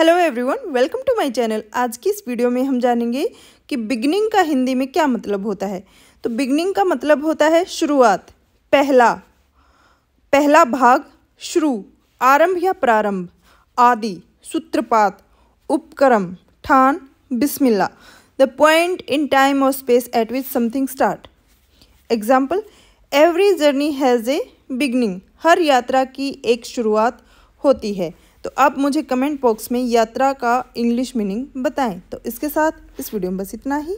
hello everyone welcome to my channel आज की इस वीडियो में हम जानेंगे कि बिगनिंग का हिंदी में क्या मतलब होता है तो बिगनिंग का मतलब होता है शुरुआत पहला पहला भाग शुरू आरंभ या प्रारंभ आदि सूत्रपात उपक्रम ठान बिस्मिल्ला द पॉइंट इन टाइम और space at which something start example every journey has a beginning हर यात्रा की एक शुरुआत होती है तो आप मुझे कमेंट बॉक्स में यात्रा का इंग्लिश मीनिंग बताएं तो इसके साथ इस वीडियो में बस इतना ही